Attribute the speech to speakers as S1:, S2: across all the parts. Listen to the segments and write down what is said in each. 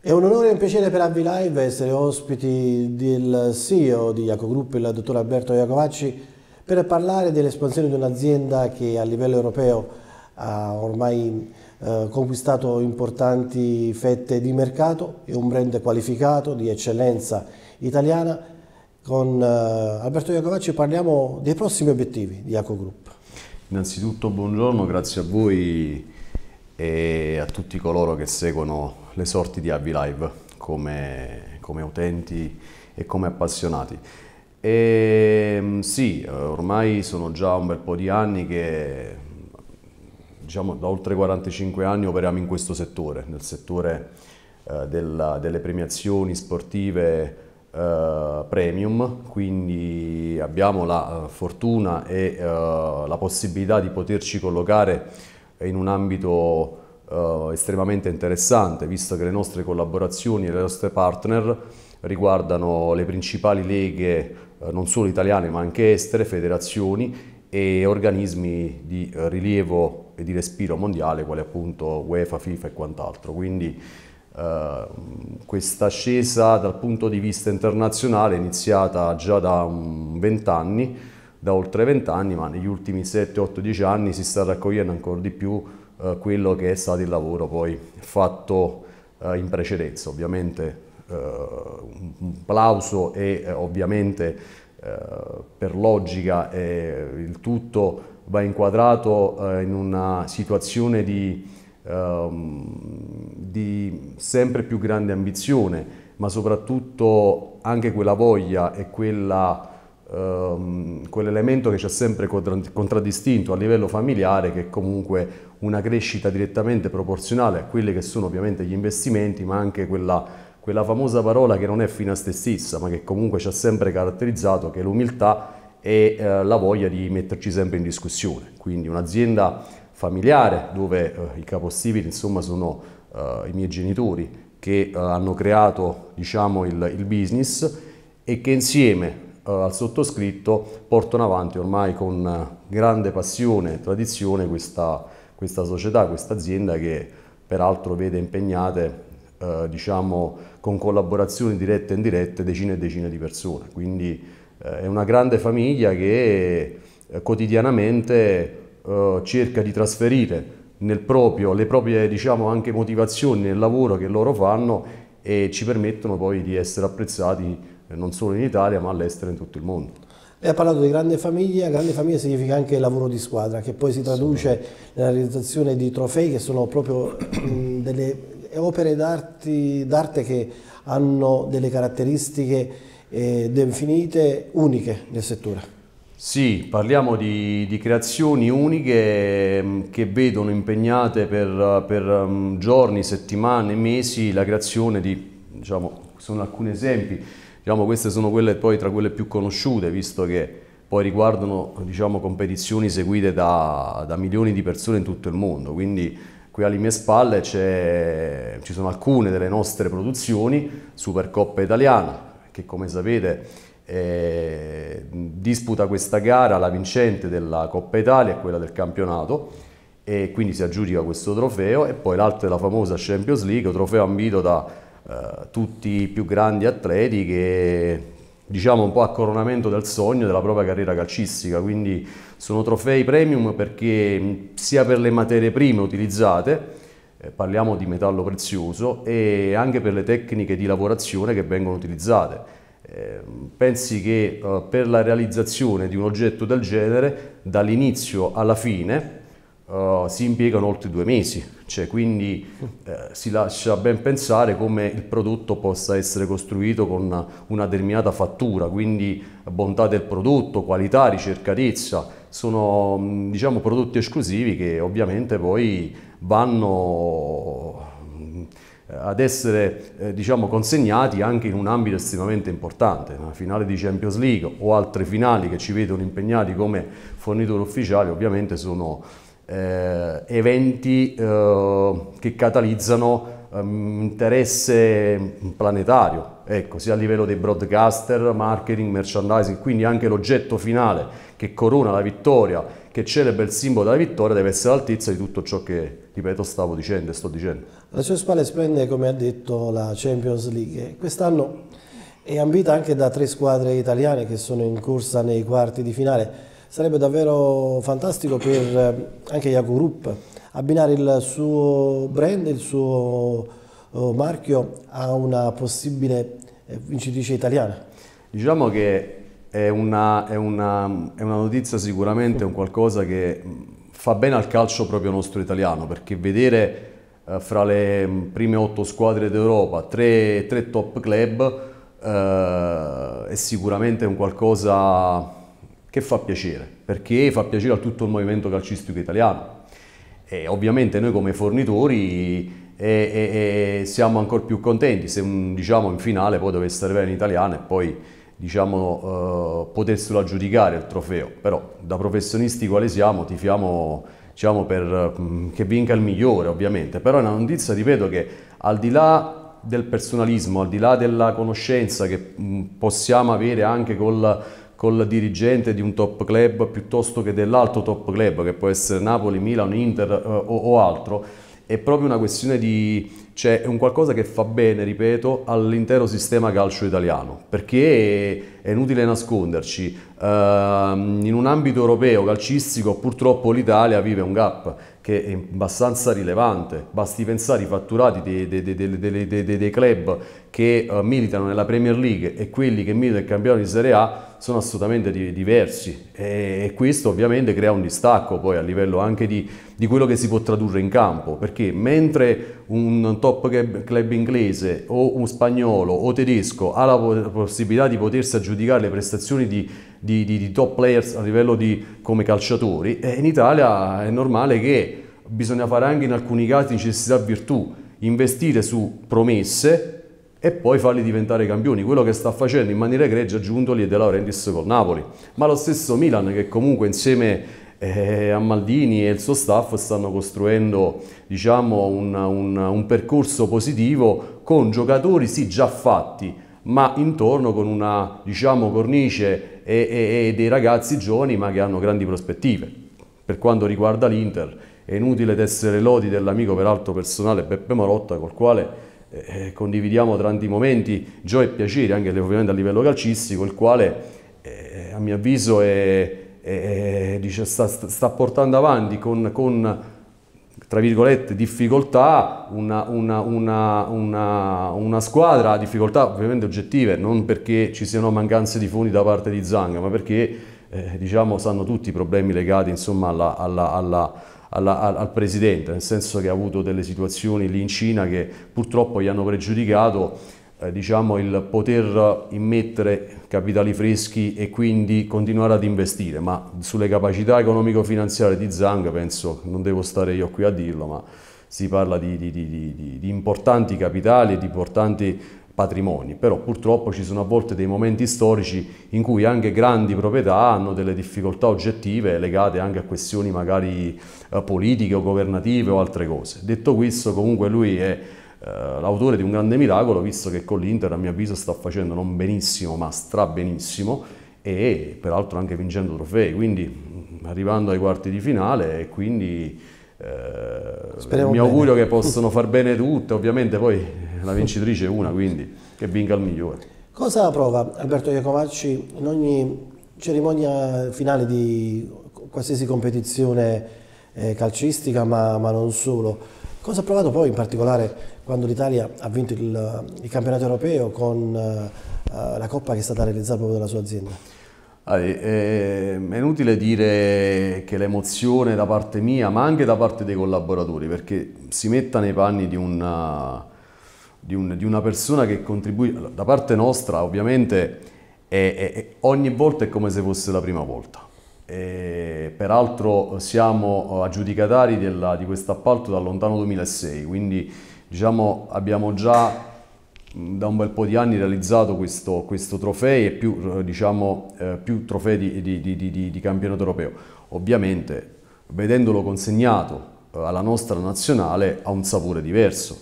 S1: È un onore e un piacere per Avvi Live essere ospiti del CEO di Iaco Group, il dottor Alberto Iacovacci, per parlare dell'espansione di un'azienda che a livello europeo ha ormai eh, conquistato importanti fette di mercato, è un brand qualificato di eccellenza italiana. Con eh, Alberto Iacovacci parliamo dei prossimi obiettivi di Iaco Group.
S2: Innanzitutto buongiorno, grazie a voi e a tutti coloro che seguono le sorti di AV Live come, come utenti e come appassionati. E, ehm, sì, ormai sono già un bel po' di anni che, diciamo, da oltre 45 anni operiamo in questo settore, nel settore eh, della, delle premiazioni sportive eh, premium, quindi abbiamo la eh, fortuna e eh, la possibilità di poterci collocare in un ambito eh, estremamente interessante, visto che le nostre collaborazioni e le nostre partner riguardano le principali leghe eh, non solo italiane ma anche estere, federazioni e organismi di eh, rilievo e di respiro mondiale quali appunto UEFA, FIFA e quant'altro. Quindi ehm, questa ascesa dal punto di vista internazionale è iniziata già da mm, vent'anni da oltre vent'anni, ma negli ultimi 7, 8, 10 anni si sta raccogliendo ancora di più eh, quello che è stato il lavoro poi fatto eh, in precedenza. Ovviamente eh, un plauso e eh, ovviamente eh, per logica eh, il tutto va inquadrato in una situazione di, ehm, di sempre più grande ambizione, ma soprattutto anche quella voglia e quella ehm, quell'elemento che ci ha sempre contraddistinto a livello familiare, che è comunque una crescita direttamente proporzionale a quelli che sono ovviamente gli investimenti, ma anche quella, quella famosa parola che non è fine a se stessa, ma che comunque ci ha sempre caratterizzato, che è l'umiltà e eh, la voglia di metterci sempre in discussione. Quindi un'azienda familiare dove eh, i capostipiti insomma sono eh, i miei genitori che eh, hanno creato diciamo il, il business e che insieme eh, al sottoscritto portano avanti ormai con eh, grande passione e tradizione questa, questa società, questa azienda che peraltro vede impegnate eh, diciamo, con collaborazioni dirette e indirette decine e decine di persone. Quindi eh, è una grande famiglia che eh, quotidianamente eh, cerca di trasferire proprio, le proprie diciamo, anche motivazioni nel lavoro che loro fanno e ci permettono poi di essere apprezzati eh, non solo in Italia ma all'estero in tutto il mondo.
S1: Lei ha parlato di grande famiglia, grande famiglia significa anche lavoro di squadra, che poi si traduce nella realizzazione di trofei che sono proprio mm, delle opere d'arte che hanno delle caratteristiche eh, definite uniche nel settore. Sì,
S2: parliamo di, di, creazioni uniche mm, che vedono impegnate per, per mm, giorni, settimane, mesi la creazione di, diciamo, sono alcuni esempi, Diciamo, queste sono quelle poi tra quelle più conosciute, visto che poi riguardano diciamo, competizioni seguite da, da, milioni di persone in tutto il mondo. Quindi qui alle mie spalle ci sono alcune delle nostre produzioni, Supercoppa Italiana, che come sapete eh, disputa questa gara, la vincente della Coppa Italia e quella del campionato, e quindi si aggiudica questo trofeo, e poi l'altra è la famosa Champions League, trofeo ambito da eh, tutti i più grandi atleti che diciamo un po' a coronamento del sogno della propria carriera calcistica, quindi sono trofei premium perché mm, sia per le materie prime utilizzate, eh, parliamo di metallo prezioso, e anche per le tecniche di lavorazione che vengono utilizzate. Eh, pensi che per la realizzazione di un oggetto del genere, dall'inizio alla fine, eh, si impiegano oltre due mesi, cioè, quindi eh, si lascia ben pensare come il prodotto possa essere costruito con una determinata fattura, quindi bontà del prodotto, qualità, ricercatezza, sono mm, diciamo, prodotti esclusivi che ovviamente poi vanno mm, ad essere eh, diciamo, consegnati anche in un ambito estremamente importante, la finale di Champions League o altre finali che ci vedono impegnati come fornitore ufficiale ovviamente sono eh, eventi eh, che catalizzano ehm, interesse planetario, ecco, sia a livello dei broadcaster, marketing, merchandising, quindi anche l'oggetto finale che corona la vittoria, che celebra il simbolo della vittoria, deve essere all'altezza di tutto ciò che, ripeto, stavo dicendo e sto dicendo.
S1: Alle sue spalle splende, come ha detto, la Champions League. Eh, quest'anno è ambita anche da tre squadre italiane che sono in corsa nei quarti di finale sarebbe davvero fantastico per eh, anche Yaku Group abbinare il suo brand, il suo eh, marchio a una possibile eh, vincitrice italiana.
S2: Diciamo che è una, è una, è una notizia sicuramente, un qualcosa che mm, fa bene al calcio proprio nostro italiano, perché vedere fra le mm, prime otto squadre d'Europa, tre, tre top club, eh, è sicuramente un qualcosa che fa piacere, perché fa piacere a tutto il movimento calcistico italiano. E ovviamente noi come fornitori e, eh, e, eh, eh, siamo ancora più contenti se mm, diciamo, in finale poi dovesse arrivare in italiano e poi diciamo, eh, potessero aggiudicare il trofeo, però da professionisti quali siamo tifiamo diciamo, per, mm, che vinca il migliore ovviamente, però è una notizia, ripeto, che al di là del personalismo, al di là della conoscenza che mm, possiamo avere anche col col dirigente di un top club piuttosto che dell'altro top club, che può essere Napoli, Milan, Inter eh, o, o, altro, è proprio una questione di... cioè è un qualcosa che fa bene, ripeto, all'intero sistema calcio italiano, perché è, inutile nasconderci, eh, in un ambito europeo calcistico purtroppo l'Italia vive un gap, che è abbastanza rilevante. Basti pensare ai fatturati dei, dei, dei, dei club che uh, militano nella Premier League e quelli che militano nel campionato di Serie A sono assolutamente di, diversi e, e, questo ovviamente crea un distacco poi a livello anche di, di, quello che si può tradurre in campo perché mentre un top club inglese o un spagnolo o tedesco ha la possibilità di potersi aggiudicare le prestazioni di di, di, di top players a livello di come calciatori, e in Italia è normale che bisogna fare anche in alcuni casi necessità virtù, investire su promesse e poi farli diventare campioni, quello che sta facendo in maniera egregia Giuntoli e De Laurentiis col Napoli. Ma lo stesso Milan che comunque insieme eh, a Maldini e il suo staff stanno costruendo diciamo, un, un, un percorso positivo con giocatori sì già fatti, ma intorno con una diciamo, cornice e, e, e dei ragazzi giovani ma che hanno grandi prospettive. Per quanto riguarda l'Inter è inutile tessere lodi dell'amico peraltro personale Beppe Marotta col quale eh, eh condividiamo tanti momenti, gioia e piacere anche ovviamente a livello calcistico, il quale eh, a mio avviso è, è, dice, sta, sta, portando avanti con, con tra virgolette, difficoltà, una, una, una, una, squadra, difficoltà ovviamente oggettive, non perché ci siano mancanze di fondi da parte di Zanga, ma perché eh, diciamo, sanno tutti i problemi legati insomma, alla, alla, alla alla, al, al, presidente, nel senso che ha avuto delle situazioni lì in Cina che purtroppo gli hanno pregiudicato eh, diciamo, il poter immettere capitali freschi e quindi continuare ad investire, ma sulle capacità economico-finanziarie di Zang penso, non devo stare io qui a dirlo, ma si parla di, di, di, di importanti capitali e di importanti patrimoni, però purtroppo ci sono a volte dei momenti storici in cui anche grandi proprietà hanno delle difficoltà oggettive legate anche a questioni magari eh, politiche o governative o altre cose. Detto questo comunque lui è eh, l'autore di un grande miracolo, visto che con l'Inter a mio avviso sta facendo non benissimo ma strabenissimo e peraltro anche vincendo trofei, quindi mm, arrivando ai quarti di finale e quindi eh, mi augurio bene. che possano far bene tutte, ovviamente poi la vincitrice è una, quindi che vinca il migliore.
S1: Cosa prova Alberto Iacovacci in ogni cerimonia finale di qualsiasi competizione eh, calcistica, ma, ma non solo? Cosa ha provato poi in particolare quando l'Italia ha vinto il, il, campionato europeo con uh, la coppa che è stata realizzata proprio dalla sua azienda?
S2: Ah, è, inutile dire che l'emozione da parte mia, ma anche da parte dei collaboratori, perché si metta nei panni di una, di, un, di una persona che contribuisce, da parte nostra ovviamente è, è, ogni volta è come se fosse la prima volta. E peraltro siamo aggiudicatari della, di questo appalto dal lontano 2006, quindi diciamo, abbiamo già mm, da un bel po' di anni realizzato questo, questo trofeo e più, eh, diciamo, eh, più trofei di, di, di, di, campionato europeo. Ovviamente vedendolo consegnato eh, alla nostra nazionale ha un sapore diverso,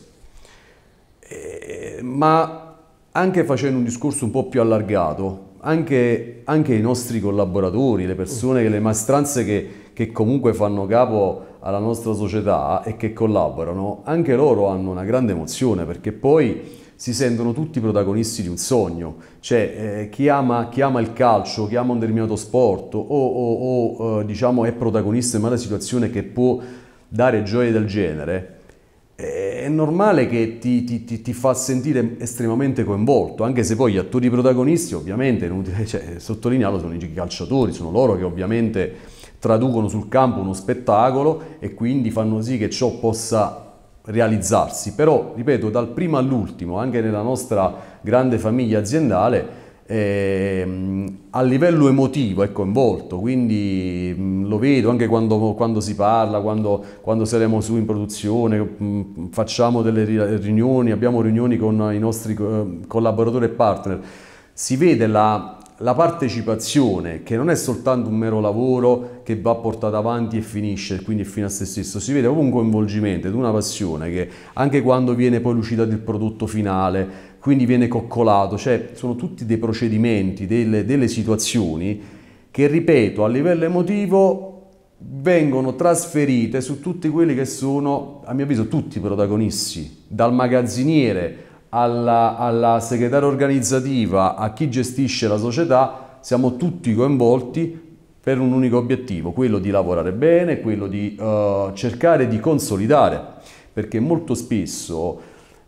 S2: eh, ma anche facendo un discorso un po' più allargato, anche, anche i nostri collaboratori, le persone, le maestranze che, che comunque fanno capo alla nostra società e che collaborano, anche loro hanno una grande emozione perché poi si sentono tutti protagonisti di un sogno, cioè eh, chi, ama, chi, ama, il calcio, chi ama un determinato sport o, o, o eh, diciamo è protagonista in una situazione che può dare gioie del genere, eh, è normale che ti, ti, ti, ti, fa sentire estremamente coinvolto, anche se poi gli attori protagonisti, ovviamente, inutile cioè, sottolinearlo, sono i calciatori, sono loro che ovviamente traducono sul campo uno spettacolo e quindi fanno sì che ciò possa realizzarsi. Però, ripeto, dal primo all'ultimo, anche nella nostra grande famiglia aziendale, ehm, a livello emotivo ecco, è coinvolto, quindi mh, mm, lo vedo anche quando, quando si parla, quando, quando, saremo su in produzione, mh, mm, facciamo delle riunioni, abbiamo riunioni con i nostri eh, collaboratori e partner, si vede la la partecipazione, che non è soltanto un mero lavoro che va portato avanti e finisce, quindi è fine a se stesso, si vede proprio un coinvolgimento ed una passione che anche quando viene poi lucidato il prodotto finale, quindi viene coccolato, cioè sono tutti dei procedimenti, delle, delle situazioni che, ripeto, a livello emotivo vengono trasferite su tutti quelli che sono, a mio avviso, tutti i protagonisti, dal magazziniere alla, alla segretaria organizzativa, a chi gestisce la società, siamo tutti coinvolti per un unico obiettivo, quello di lavorare bene, quello di uh, cercare di consolidare, perché molto spesso,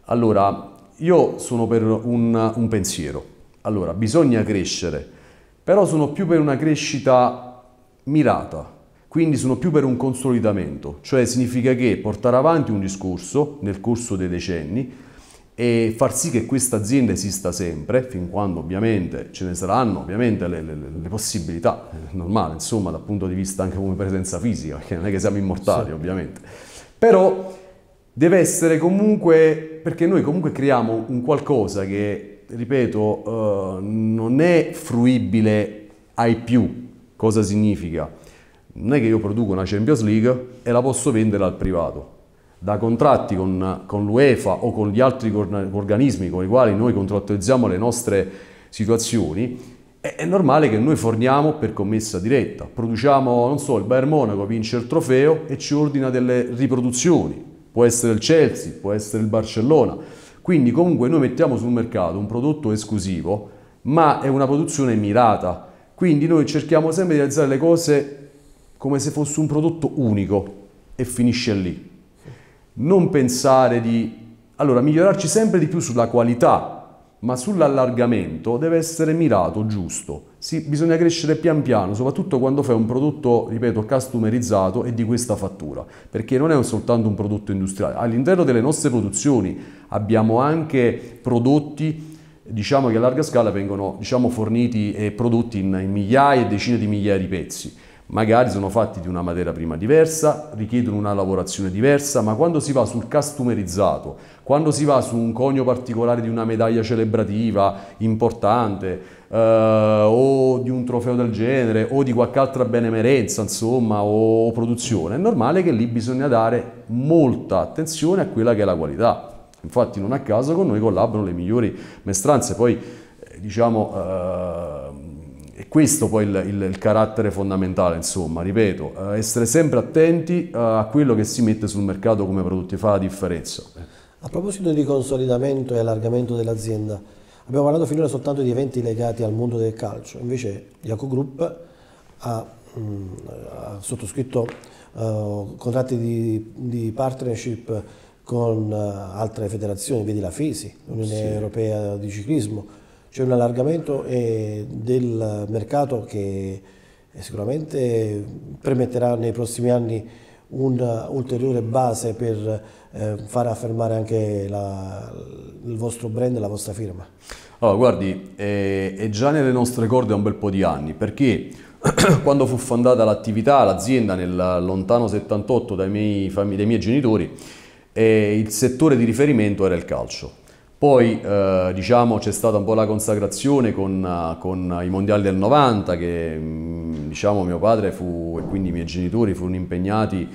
S2: allora, io sono per un, un pensiero, allora, bisogna crescere, però sono più per una crescita mirata, quindi sono più per un consolidamento, cioè significa che portare avanti un discorso nel corso dei decenni, e far sì che questa azienda esista sempre, fin quando ovviamente ce ne saranno ovviamente le, le, le possibilità, eh, normale insomma dal punto di vista anche come presenza fisica, perché non è che siamo immortali sì. ovviamente, però deve essere comunque, perché noi comunque creiamo un qualcosa che, ripeto, eh, non è fruibile ai più, cosa significa? Non è che io produco una Champions League e la posso vendere al privato, da contratti con, con l'UEFA o con gli altri organismi con i quali noi contrattualizziamo le nostre situazioni, è, normale che noi forniamo per commessa diretta. Produciamo, non so, il Bayern Monaco vince il trofeo e ci ordina delle riproduzioni. Può essere il Chelsea, può essere il Barcellona. Quindi comunque noi mettiamo sul mercato un prodotto esclusivo, ma è una produzione mirata. Quindi noi cerchiamo sempre di realizzare le cose come se fosse un prodotto unico e finisce lì non pensare di... Allora, migliorarci sempre di più sulla qualità, ma sull'allargamento deve essere mirato, giusto. Sì, bisogna crescere pian piano, soprattutto quando fai un prodotto, ripeto, customerizzato e di questa fattura, perché non è soltanto un prodotto industriale. All'interno delle nostre produzioni abbiamo anche prodotti diciamo che a larga scala vengono diciamo, forniti e prodotti in, in migliaia e decine di migliaia di pezzi magari sono fatti di una materia prima diversa, richiedono una lavorazione diversa, ma quando si va sul customerizzato, quando si va su un conio particolare di una medaglia celebrativa importante eh, o di un trofeo del genere o di qualche altra benemerenza, insomma, o produzione, è normale che lì bisogna dare molta attenzione a quella che è la qualità. Infatti non a caso con noi collaborano le migliori mestranze, poi eh, diciamo eh, questo poi il, il, il carattere fondamentale, insomma, ripeto, eh, essere sempre attenti eh, a quello che si mette sul mercato come prodotti fa la differenza.
S1: A proposito di consolidamento e allargamento dell'azienda, abbiamo parlato finora soltanto di eventi legati al mondo del calcio, invece Iaco Group ha, mh, mm, ha sottoscritto uh, contratti di, di partnership con uh, altre federazioni, vedi la FISI, l'Unione sì. Europea di Ciclismo, c'è un allargamento eh, del mercato che eh, sicuramente permetterà nei prossimi anni un'ulteriore base per eh, far affermare anche la, il vostro brand, e la vostra firma?
S2: Allora, guardi, è, è già nelle nostre corde da un bel po' di anni, perché quando fu fondata l'attività, l'azienda nel lontano 78 dai miei, dai miei genitori, eh, il settore di riferimento era il calcio. Poi eh, diciamo, c'è stata un po' la consacrazione con, eh, con i mondiali del 90 che mm, diciamo, mio padre fu, e quindi i miei genitori furono impegnati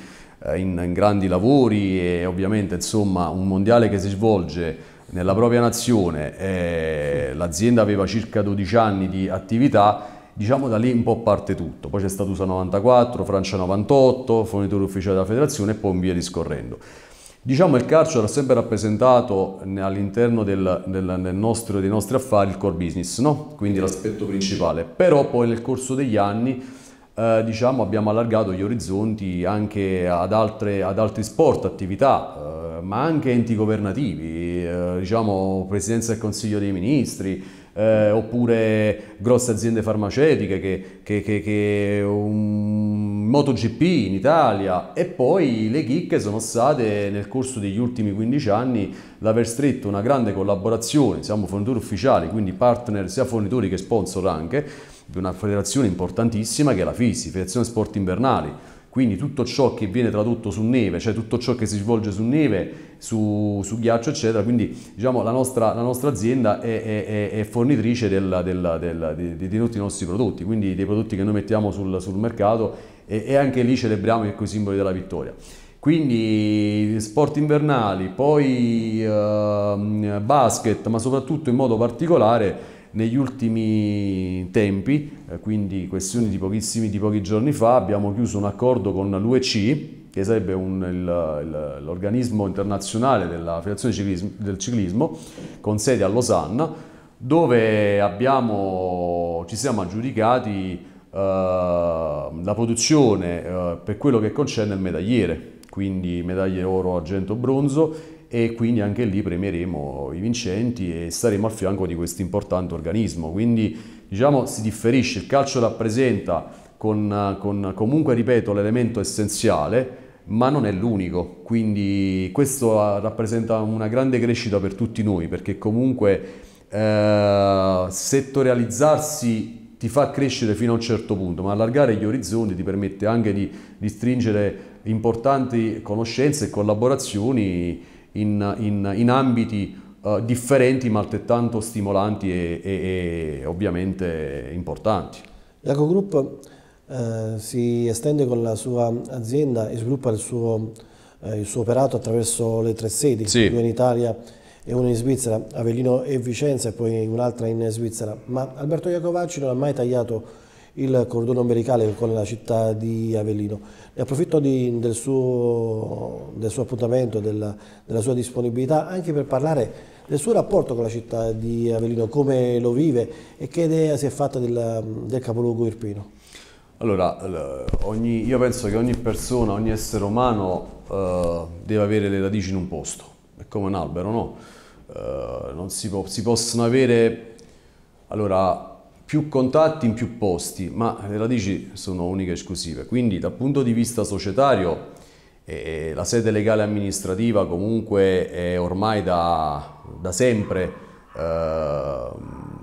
S2: eh, in, in, grandi lavori e ovviamente insomma, un mondiale che si svolge nella propria nazione, eh, l'azienda aveva circa 12 anni di attività diciamo da lì un po' parte tutto. Poi c'è stato USA 94, Francia 98, fornitore ufficiale della federazione e poi via discorrendo. Diciamo che il calcio era sempre rappresentato all'interno dei nostri affari il core business, no? quindi l'aspetto principale, però poi nel corso degli anni eh, diciamo, abbiamo allargato gli orizzonti anche ad, altre, ad altri sport, attività, eh, ma anche enti governativi, eh, diciamo, Presidenza del Consiglio dei Ministri, eh, oppure grosse aziende farmaceutiche che, che, che, che um, MotoGP in Italia e poi le chicche sono state nel corso degli ultimi 15 anni l'aver stretto una grande collaborazione, siamo fornitori ufficiali, quindi partner sia fornitori che sponsor anche, di una federazione importantissima che è la FISI, Federazione Sport Invernali, quindi tutto ciò che viene tradotto su neve, cioè tutto ciò che si svolge su neve, su, su ghiaccio, eccetera. Quindi diciamo, la, nostra, la nostra azienda è, è, è fornitrice della, della, della, di, di, tutti i nostri prodotti, quindi dei prodotti che noi mettiamo sul, sul mercato e, e anche lì celebriamo i simboli della vittoria. Quindi sport invernali, poi eh, basket, ma soprattutto in modo particolare negli ultimi tempi, eh, quindi questioni di pochissimi di pochi giorni fa, abbiamo chiuso un accordo con l'UEC, che sarebbe l'organismo internazionale della Federazione Ciclismo, del Ciclismo, con sede a Losanna, dove abbiamo, ci siamo aggiudicati Ehm, la produzione eh, per quello che concerne il medagliere, quindi medaglie oro, argento, bronzo e quindi anche lì premieremo i vincenti e saremo al fianco di questo importante organismo. Quindi diciamo si differisce, il calcio rappresenta con, con comunque, ripeto, l'elemento essenziale, ma non è l'unico, quindi questo eh, rappresenta una grande crescita per tutti noi, perché comunque eh, settorializzarsi ti fa crescere fino a un certo punto, ma allargare gli orizzonti ti permette anche di, di stringere importanti conoscenze e collaborazioni in, in, in ambiti uh, differenti ma altrettanto stimolanti e, e, e ovviamente importanti.
S1: L'Eco Group eh, si estende con la sua azienda e sviluppa il suo, eh, il suo operato attraverso le tre sedi, sì. due in Italia e una in Svizzera, Avellino e Vicenza e poi un'altra in Svizzera, ma Alberto Iacovacci non ha mai tagliato il cordone ombelicale con la città di Avellino. Ne approfitto di, del, suo, del, suo, appuntamento, della, della sua disponibilità anche per parlare del suo rapporto con la città di Avellino, come lo vive e che idea si è fatta del, del capoluogo irpino.
S2: Allora, eh, ogni, io penso che ogni persona, ogni essere umano eh, deve avere le radici in un posto, è come un albero, no? Eh, non si, può, si possono avere allora, più contatti in più posti, ma eh, le radici sono uniche e esclusive. Quindi dal punto di vista societario eh, eh, la sede legale amministrativa comunque è ormai da, da sempre eh,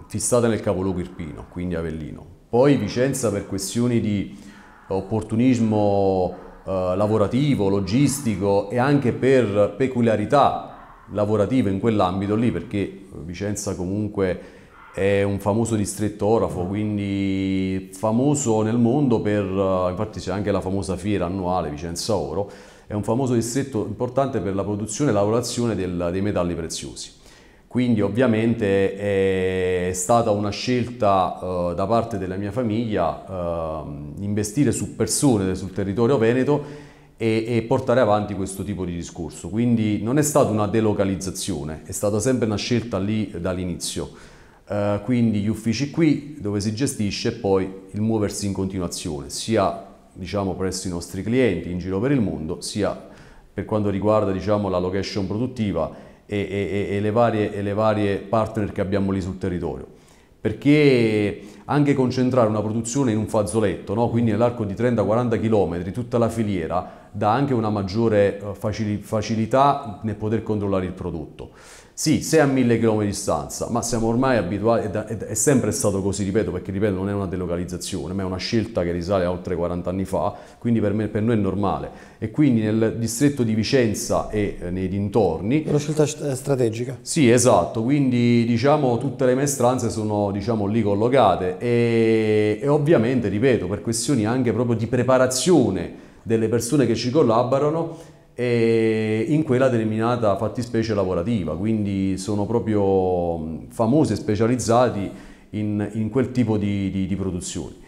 S2: fissata nel capoluogo irpino, quindi Avellino. Poi Vicenza per questioni di opportunismo eh, lavorativo, logistico e anche per peculiarità lavorative in quell'ambito lì perché Vicenza comunque è un famoso distretto orafo, quindi famoso nel mondo per, eh, infatti c'è anche la famosa fiera annuale Vicenza Oro, è un famoso distretto importante per la produzione e lavorazione del, dei metalli preziosi. Quindi ovviamente è stata una scelta eh, da parte della mia famiglia eh, investire su persone sul territorio veneto e, e, portare avanti questo tipo di discorso. Quindi non è stata una delocalizzazione, è stata sempre una scelta lì eh, dall'inizio. Uh, quindi gli uffici qui dove si gestisce e poi il muoversi in continuazione, sia diciamo, presso i nostri clienti in giro per il mondo, sia per quanto riguarda diciamo, la location produttiva e, e, e, le varie, e le varie partner che abbiamo lì sul territorio. Perché anche concentrare una produzione in un fazzoletto, no? quindi nell'arco di 30-40 km, tutta la filiera, dà anche una maggiore eh, facilità nel poter controllare il prodotto. Sì, sei a mille km di distanza, ma siamo ormai abituati, è, sempre stato così, ripeto, perché ripeto non è una delocalizzazione, ma è una scelta che risale a oltre 40 anni fa, quindi per, me, per noi è normale. E quindi nel distretto di Vicenza e eh, nei dintorni... È una scelta
S1: eh, strategica.
S2: Sì, esatto, quindi diciamo tutte le maestranze sono diciamo, lì collocate e, e ovviamente, ripeto, per questioni anche proprio di preparazione delle persone che ci collaborano e in quella determinata fattispecie lavorativa, quindi sono proprio famosi e specializzati in, in quel tipo di, di, di produzioni.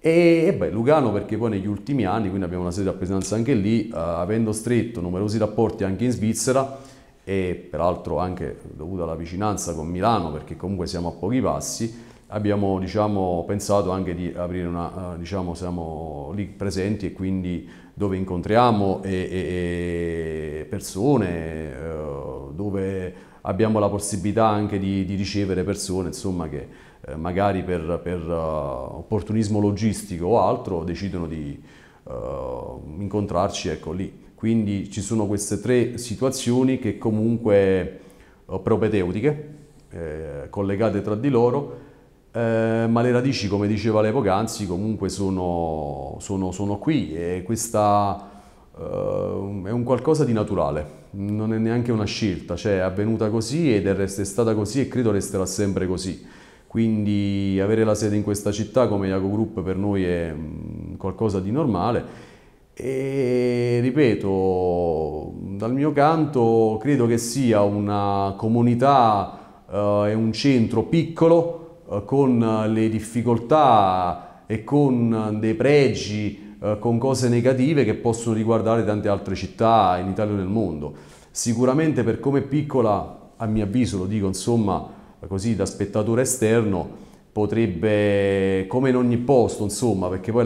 S2: E, e, beh, Lugano perché poi negli ultimi anni, quindi abbiamo una sede di rappresentanze anche lì, eh, avendo stretto numerosi rapporti anche in Svizzera e peraltro anche dovuto alla vicinanza con Milano perché comunque siamo a pochi passi, abbiamo diciamo, pensato anche di aprire una, eh, diciamo, siamo lì presenti e quindi dove incontriamo e, e persone, eh, dove abbiamo la possibilità anche di, di ricevere persone insomma, che eh, magari per, per, opportunismo logistico o altro decidono di uh, incontrarci ecco, lì. Quindi ci sono queste tre situazioni che comunque propedeutiche, eh, collegate tra di loro, eh, ma le radici, come diceva lei poc'anzi, comunque sono, sono, sono, qui e questa eh, è un qualcosa di naturale, non è neanche una scelta, cioè è avvenuta così ed è stata così e credo resterà sempre così. Quindi avere la sede in questa città come Iago Group per noi è mm, qualcosa di normale e ripeto, dal mio canto credo che sia una comunità, eh, un centro piccolo eh, con eh, le difficoltà e con eh, dei pregi, con cose negative che possono riguardare tante altre città in Italia e nel mondo. Sicuramente per come piccola, a mio avviso, lo dico insomma così da spettatore esterno, potrebbe, come in ogni posto, insomma, perché poi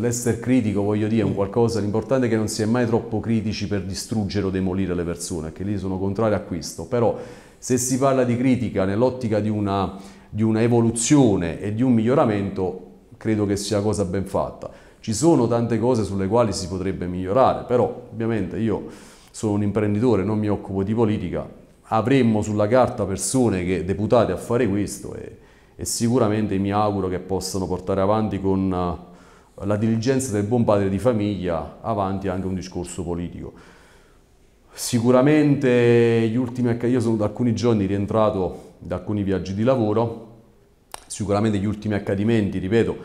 S2: l'essere critico, voglio dire, è un qualcosa, l'importante è che non si è mai troppo critici per distruggere o demolire le persone, che lì sono contrario a questo, però se si parla di critica nell'ottica di una di una evoluzione e di un miglioramento credo che sia cosa ben fatta. Ci sono tante cose sulle quali si potrebbe migliorare, però ovviamente io sono un imprenditore, non mi occupo di politica, avremmo sulla carta persone che, deputate a fare questo e, e sicuramente mi auguro che possano portare avanti con eh, la diligenza del buon padre di famiglia avanti anche un discorso politico. Sicuramente gli ultimi, io sono da alcuni giorni rientrato da alcuni viaggi di lavoro, sicuramente gli ultimi accadimenti, ripeto,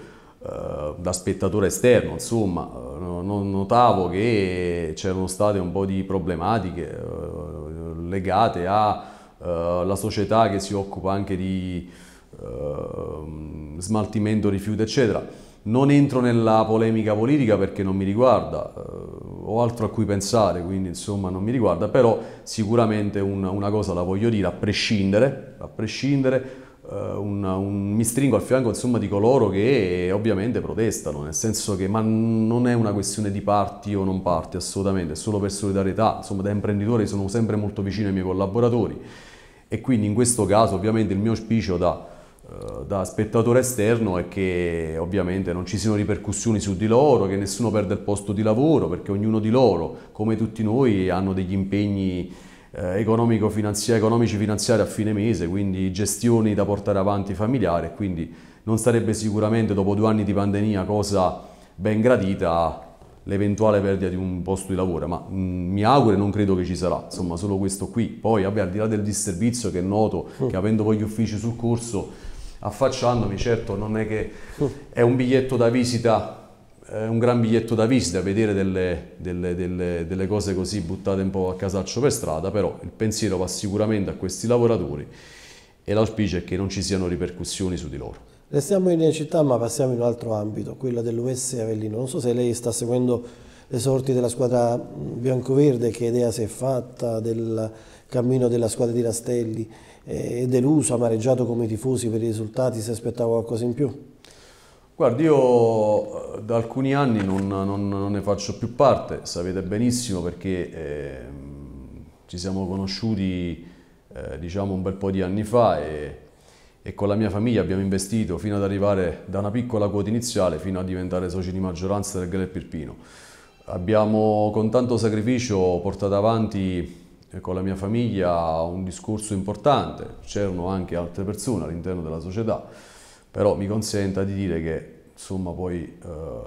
S2: eh, da spettatore esterno, insomma, eh, notavo che c'erano state un po' di problematiche eh, legate alla società che si occupa anche di ehm, smaltimento rifiuti, eccetera. Non entro nella polemica politica perché non mi riguarda, ho altro a cui pensare, quindi insomma non mi riguarda, però sicuramente un, una cosa la voglio dire, a prescindere, a prescindere eh, un, un, mi stringo al fianco insomma, di coloro che ovviamente protestano, nel senso che ma non è una questione di parti o non parti assolutamente, è solo per solidarietà, insomma da imprenditore sono sempre molto vicino ai miei collaboratori e quindi in questo caso ovviamente il mio auspicio da eh, da spettatore esterno è che ovviamente non ci siano ripercussioni su di loro, che nessuno perde il posto di lavoro, perché ognuno di loro, come tutti noi, hanno degli impegni eh, economici finanziari a fine mese, quindi gestioni da portare avanti familiare, quindi non sarebbe sicuramente dopo due anni di pandemia cosa ben gradita l'eventuale perdita di un posto di lavoro, ma mh, mm, mi auguro e non credo che ci sarà, insomma solo questo qui. Poi vabbè, al di là del disservizio che è noto, mm. che avendo poi gli uffici sul corso affacciandomi, certo non è che mm. è un biglietto da visita, è un gran biglietto da visita vedere delle, delle, delle, delle cose così buttate un po' a casaccio per strada, però il pensiero va sicuramente a questi lavoratori e l'auspicio è che non ci siano ripercussioni su di loro.
S1: Restiamo in città ma passiamo in un altro ambito, quello dell'US Avellino. Non so se lei sta seguendo le sorti della squadra biancoverde, che idea si è fatta, del cammino della squadra di Rastelli eh, deluso, amareggiato come i tifosi per i risultati, si aspettava qualcosa in più?
S2: Guardi, io eh, da alcuni anni non, non, non ne faccio più parte, sapete benissimo perché eh, ci siamo conosciuti eh, diciamo un bel po' di anni fa e, e con la mia famiglia abbiamo investito fino ad arrivare da una piccola quota iniziale fino a diventare soci di maggioranza del Gale Pirpino. Abbiamo con tanto sacrificio portato avanti con la mia famiglia un discorso importante, c'erano anche altre persone all'interno della società, però mi consenta di dire che, insomma, poi eh,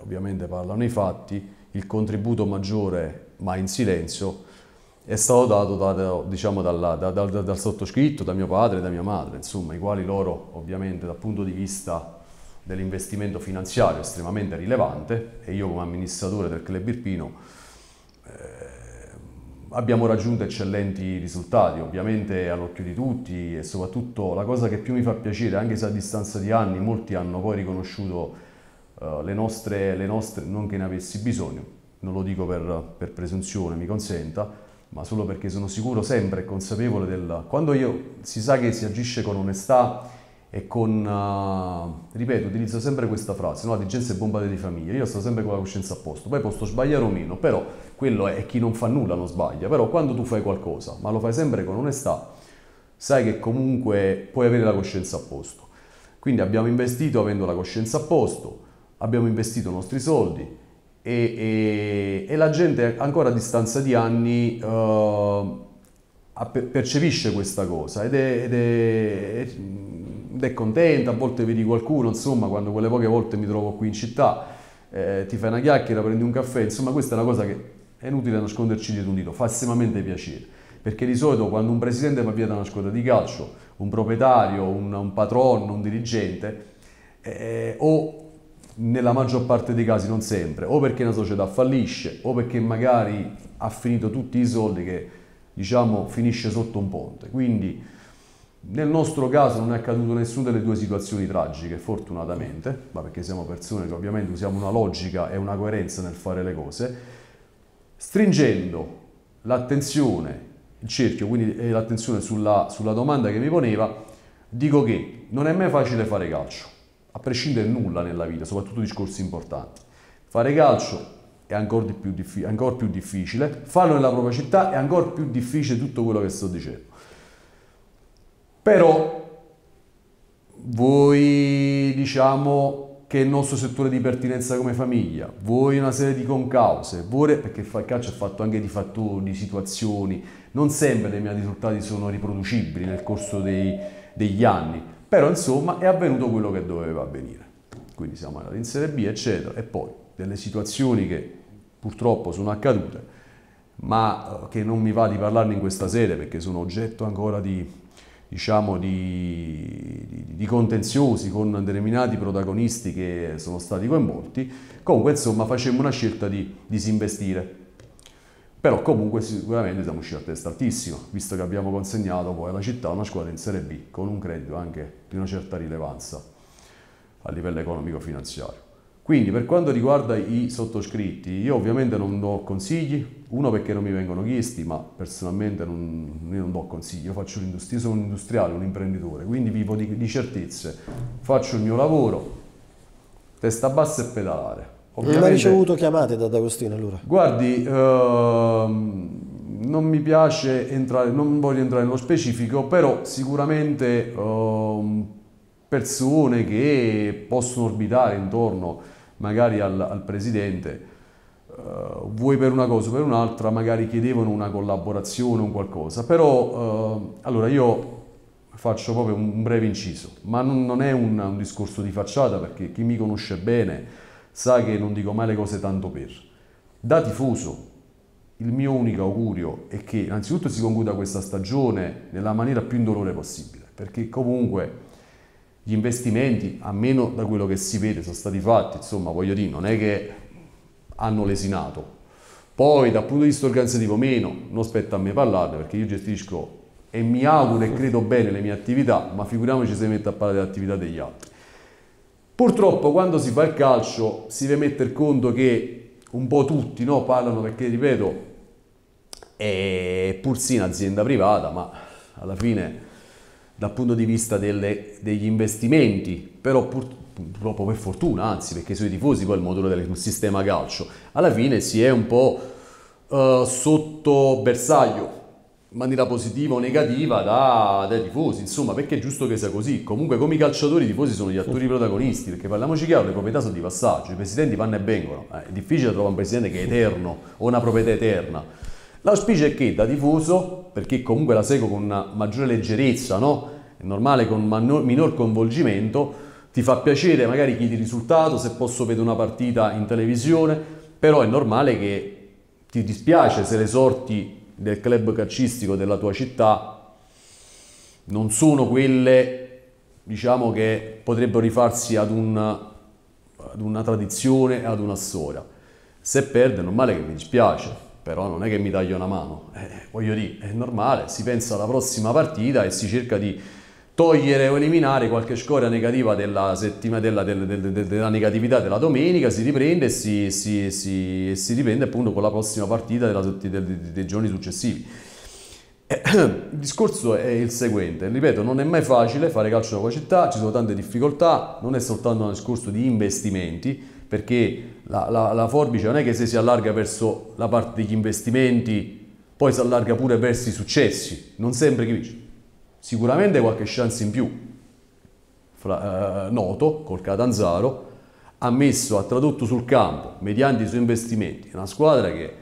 S2: ovviamente parlano i fatti, il contributo maggiore, ma in silenzio, è stato dato da, diciamo, dalla, da, da, dal sottoscritto, da mio padre e da mia madre, insomma, i quali loro ovviamente dal punto di vista dell'investimento finanziario estremamente rilevante e io come amministratore del Club Irpino abbiamo raggiunto eccellenti risultati, ovviamente all'occhio di tutti e soprattutto la cosa che più mi fa piacere, anche se a distanza di anni molti hanno poi riconosciuto uh, le, nostre, le, nostre, non che ne avessi bisogno, non lo dico per, per presunzione, mi consenta, ma solo perché sono sicuro sempre consapevole del... Quando io si sa che si agisce con onestà, e con, uh, ripeto, utilizzo sempre questa frase, no? Degenza e bombate di famiglia, io sto sempre con la coscienza a posto, poi posso sbagliare o meno, però quello è chi non fa nulla non sbaglia, però quando tu fai qualcosa, ma lo fai sempre con onestà, sai che comunque puoi avere la coscienza a posto. Quindi abbiamo investito avendo la coscienza a posto, abbiamo investito i nostri soldi e, e, e la gente ancora a distanza di anni... Uh, percepisce questa cosa ed è, ed è è contenta, a volte vedi qualcuno, insomma, quando quelle poche volte mi trovo qui in città, eh, ti fai una chiacchiera, prendi un caffè, insomma, questa è una cosa che è inutile nasconderci dietro un dito, fa estremamente piacere. Perché di solito quando un presidente va via da una squadra di calcio, un proprietario, un, un patrono, un dirigente, eh, o nella maggior parte dei casi, non sempre, o perché una società fallisce, o perché magari ha finito tutti i soldi che diciamo finisce sotto un ponte. Quindi nel nostro caso non è accaduto nessuna delle due situazioni tragiche, fortunatamente, ma perché siamo persone che ovviamente usiamo una logica e una coerenza nel fare le cose, stringendo l'attenzione, il cerchio, quindi eh, l'attenzione sulla, sulla domanda che mi poneva, dico che non è mai facile fare calcio, a prescindere nulla nella vita, soprattutto discorsi importanti. Fare calcio è ancora più, diffi- ancora più difficile, farlo nella propria città è ancora più difficile tutto quello che sto dicendo. Però voi diciamo che il nostro settore di pertinenza come famiglia, voi una serie di concause, voi perché il calcio è fatto anche di fattori, di situazioni, non sempre i miei risultati sono riproducibili nel corso dei, degli anni, però insomma è avvenuto quello che doveva avvenire. Quindi siamo andati in Serie B, eccetera, e poi delle situazioni che purtroppo sono accadute, ma eh, che non mi va di parlarne in questa sede perché sono oggetto ancora di diciamo, di, di, di, contenziosi con determinati protagonisti che sono stati coinvolti, comunque insomma facemmo una scelta di disinvestire. Però comunque sicuramente siamo usciti a testa altissima, visto che abbiamo consegnato poi alla città una squadra in Serie B con un credito anche di una certa rilevanza a livello economico-finanziario. Quindi per quanto riguarda i sottoscritti, io ovviamente non do consigli, uno perché non mi vengono chiesti, ma personalmente non, io non do consiglio, faccio l'industria, sono un industriale, un imprenditore, quindi vivo di, di certezze. Faccio il mio lavoro, testa bassa e pedalare. Ovviamente, non ha ricevuto
S1: chiamate da D'Agostino allora?
S2: Guardi, ehm, non mi piace entrare, non voglio entrare nello specifico, però sicuramente ehm, persone che possono orbitare intorno magari al, al presidente Uh, vuoi per una cosa o per un'altra, magari chiedevano una collaborazione o qualcosa. Però, uh, allora, io faccio proprio un breve inciso, ma non, non è un, un, discorso di facciata, perché chi mi conosce bene sa che non dico mai le cose tanto per. Da tifoso, il mio unico augurio è che innanzitutto si concluda questa stagione nella maniera più indolore possibile, perché comunque gli investimenti, a meno da quello che si vede, sono stati fatti, insomma, voglio dire, non è che hanno lesinato. Poi dal punto di vista organizzativo meno, non spetta a me parlarne perché io gestisco e mi auguro e credo bene le mie attività, ma figuriamoci se metto a parlare delle attività degli altri. Purtroppo quando si fa il calcio si deve mettere conto che un po' tutti no, parlano perché, ripeto, è pur sì un'azienda privata, ma alla fine dal punto di vista delle, degli investimenti, però pur, purtroppo per fortuna, anzi perché sui tifosi poi il modulo del sistema calcio, alla fine si è un po' eh, sotto bersaglio in maniera positiva o negativa da, dai tifosi, insomma, perché è giusto che sia così. Comunque, come i calciatori, i tifosi sono gli attori protagonisti, perché parliamoci chiaro, le proprietà sono di passaggio, i presidenti vanno e vengono, eh, è difficile trovare un presidente che è eterno o una proprietà eterna. L'auspicio è che da tifoso, perché comunque la seguo con una maggiore leggerezza, no? normale con minor coinvolgimento, ti fa piacere magari chiedi il risultato, se posso vedere una partita in televisione, però è normale che ti dispiace se le sorti del club calcistico della tua città non sono quelle diciamo che potrebbero rifarsi ad una, ad una tradizione, ad una storia. Se perde è normale che mi dispiace, però non è che mi taglio una mano. Eh, voglio dire, è normale, si pensa alla prossima partita e si cerca di togliere o eliminare qualche scoria negativa della, settima, della, della, della negatività della domenica, si riprende e si, si, si, si riprende appunto con la prossima partita dei giorni successivi. Il discorso è il seguente, ripeto, non è mai facile fare calcio nella città, ci sono tante difficoltà, non è soltanto un discorso di investimenti, perché la, la, la, forbice non è che se si allarga verso la parte degli investimenti, poi si allarga pure verso i successi, non sempre chi vince sicuramente qualche chance in più. Fra, eh, noto col Catanzaro ha messo, ha tradotto sul campo, mediante i suoi investimenti, una squadra che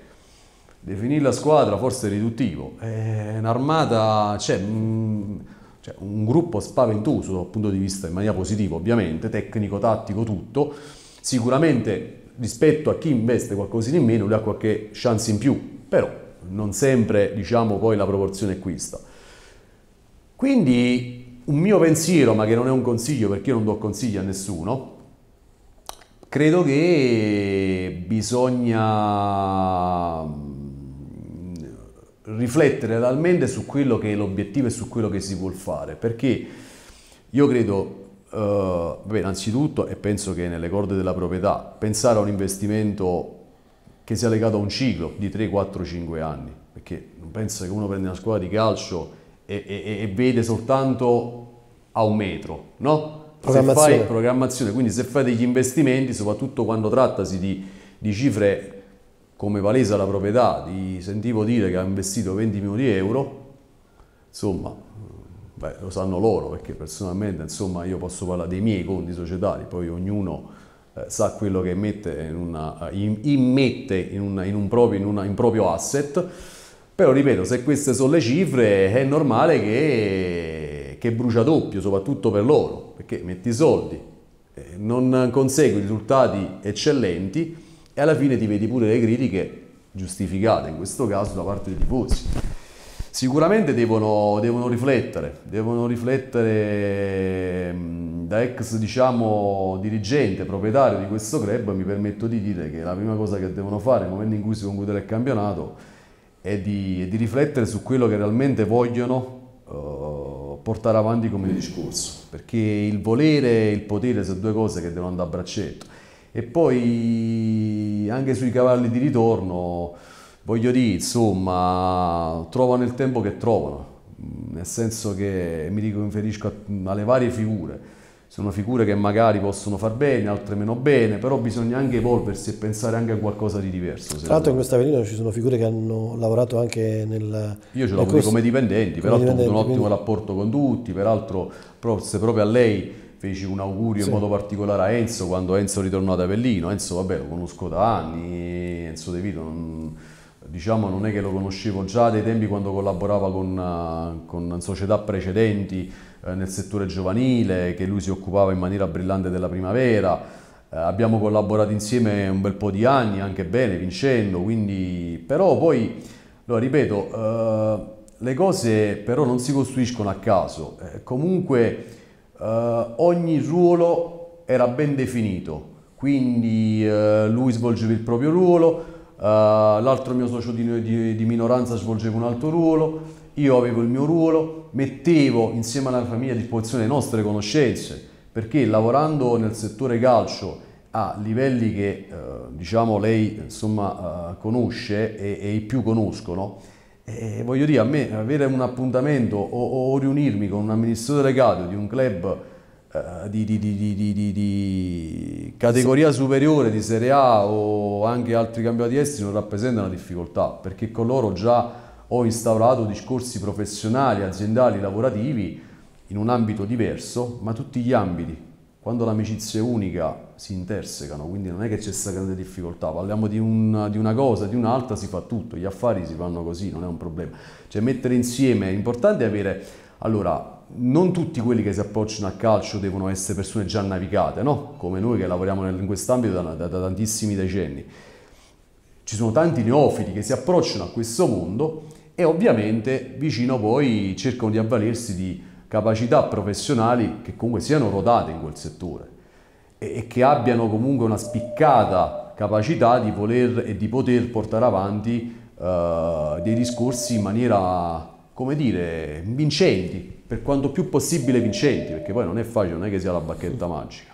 S2: definire la squadra forse è riduttivo, è un'armata, cioè, mh, mm, cioè, un gruppo spaventoso dal punto di vista in maniera positiva ovviamente, tecnico, tattico, tutto, sicuramente rispetto a chi investe qualcosina in meno lui ha qualche chance in più, però non sempre diciamo poi la proporzione è questa. Quindi un mio pensiero, ma che non è un consiglio perché io non do consigli a nessuno, credo che bisogna mm, riflettere realmente su quello che è l'obiettivo e su quello che si vuol fare, perché io credo, eh, vabbè, innanzitutto, e penso che nelle corde della proprietà, pensare a un investimento che sia legato a un ciclo di 3, 4, 5 anni, perché non penso che uno prenda una scuola di calcio e, e, e vede soltanto a un metro, no? Programmazione. Se fai programmazione, quindi se fai degli investimenti, soprattutto quando trattasi di, di cifre come Valesa la proprietà, di, sentivo dire che ha investito 20 milioni di euro, insomma, beh, lo sanno loro perché personalmente insomma, io posso parlare dei miei conti societari, poi ognuno eh, sa quello che mette in, una, in, in, in, una, in un proprio, una, proprio asset. Però ripeto, se queste sono le cifre è normale che, che brucia doppio, soprattutto per loro, perché metti i soldi, eh, non consegui risultati eccellenti e alla fine ti vedi pure le critiche giustificate, in questo caso da parte dei tifosi. Sicuramente devono, devono riflettere, devono riflettere mm, da ex diciamo, dirigente, proprietario di questo club, mi permetto di dire che la prima cosa che devono fare nel momento in cui si concluderà il campionato e di, e di riflettere su quello che realmente vogliono uh, portare avanti come discorso, perché il volere e il potere sono due cose che devono andare a braccetto. E poi anche sui cavalli di ritorno, voglio dire, insomma, trovano il tempo che trovano, nel senso che mi riferisco alle varie figure sono figure che magari possono far bene, altre meno bene, però bisogna anche evolversi e pensare anche a qualcosa di diverso. Tra l'altro in
S1: questa Avellino ci sono figure che hanno lavorato anche nel... Io ce l'ho avuto come dipendenti, però ho avuto un ottimo
S2: rapporto con tutti, peraltro forse proprio a lei feci un augurio sì. in modo particolare a Enzo quando Enzo ritornò ad Avellino, Enzo vabbè lo conosco da anni, Enzo De Vito non diciamo non è che lo conoscevo già dai tempi quando collaborava con, con società precedenti eh, nel settore giovanile, che lui si occupava in maniera brillante della primavera. Eh, abbiamo collaborato insieme un bel po' di anni, anche bene, vincendo, quindi... Però poi, lo ripeto, eh, le cose però non si costruiscono a caso. comunque ogni ruolo era ben definito, quindi lui svolgeva il proprio ruolo, l'altro mio socio di, minoranza svolgeva un altro ruolo, io avevo il mio ruolo, mettevo insieme alla famiglia a disposizione le nostre conoscenze, perché lavorando nel settore calcio a livelli che eh, diciamo lei insomma eh, conosce e, e, i più conoscono, e eh, voglio dire, a me avere un appuntamento o, o riunirmi con un amministratore legato di un club eh, di, di, di, di, categoria superiore, di Serie A o anche altri campionati esteri non rappresenta una difficoltà, perché con loro già ho instaurato discorsi professionali, aziendali, lavorativi in un ambito diverso, ma tutti gli ambiti, quando l'amicizia è unica, si intersecano, quindi non è che c'è questa grande difficoltà, parliamo di, un, di una cosa, di un'altra, si fa tutto, gli affari si fanno così, non è un problema. Cioè mettere insieme, è importante avere, allora, non tutti quelli che si approcciano a calcio devono essere persone già navigate, no? come noi che lavoriamo in quest'ambito da, da, da, tantissimi decenni. Ci sono tanti neofiti che si approcciano a questo mondo e ovviamente vicino poi cercano di avvalersi di capacità professionali che comunque siano rodate in quel settore e che abbiano comunque una spiccata capacità di voler e di poter portare avanti eh, dei discorsi in maniera, come dire, vincenti, per quanto più possibile vincenti, perché poi non è facile, non è che sia la bacchetta magica.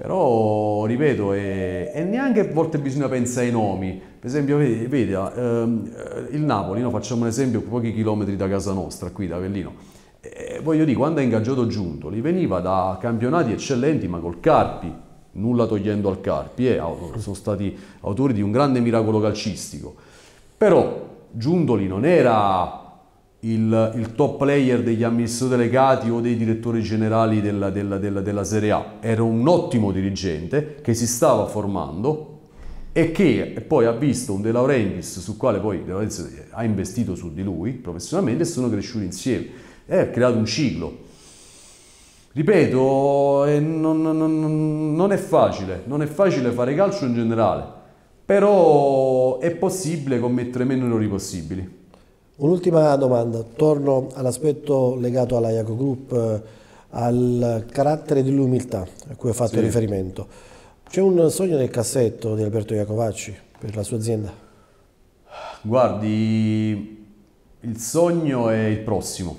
S2: Però, ripeto, e, e neanche a volte bisogna pensare ai nomi. Per esempio, vedi, vedi eh, ehm, eh, il Napoli, no? facciamo un esempio, pochi chilometri da casa nostra, qui da Avellino. E eh, voglio dire, quando ha ingaggiato Giuntoli, veniva da campionati eccellenti, ma col Carpi, nulla togliendo al Carpi, eh, sono stati autori di un grande miracolo calcistico. Però Giuntoli non era il, il, top player degli amministratori delegati o dei direttori generali della, della, della, della Serie A, era un ottimo dirigente che si stava formando e che poi ha visto un De Laurentiis sul quale poi De Laurentiis eh, ha investito su di lui professionalmente e sono cresciuti insieme e ha creato un ciclo. Ripeto, eh, non, non, non, è facile, non è facile fare calcio in generale, però è possibile commettere meno errori possibili.
S1: Un'ultima domanda, torno all'aspetto legato alla Iaco Group, eh, al carattere dell'umiltà a cui ho fatto sì. riferimento. C'è un sogno nel cassetto di Alberto Iacovacci per la sua azienda?
S2: Guardi, il sogno è il prossimo.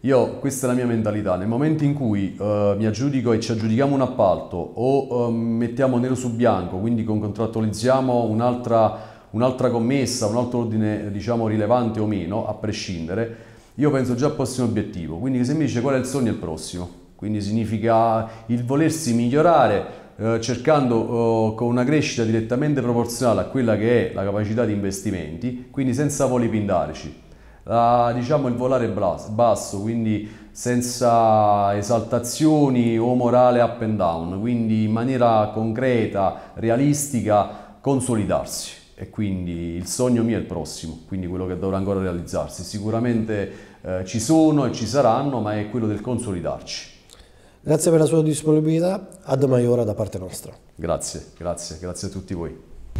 S2: Io, questa è la mia mentalità, nel momento in cui eh, mi aggiudico e ci aggiudichiamo un appalto o eh, mettiamo nero su bianco, quindi contrattualizziamo un'altra un'altra commessa, un altro ordine diciamo rilevante o meno, a prescindere, io penso già al prossimo obiettivo. Quindi se mi dice qual è il sogno, è il prossimo. Quindi significa il volersi migliorare eh, cercando eh, con una crescita direttamente proporzionale a quella che è la capacità di investimenti, quindi senza volipindarci. La, diciamo il volare basso, quindi senza esaltazioni o morale up and down, quindi in maniera concreta, realistica, consolidarsi e quindi il sogno mio è il prossimo, quindi quello che dovrà ancora realizzarsi. Sicuramente eh, ci sono e ci saranno, ma è quello del consolidarci.
S1: Grazie per la sua disponibilità, ad ora da parte nostra.
S2: Grazie, grazie, grazie a tutti voi.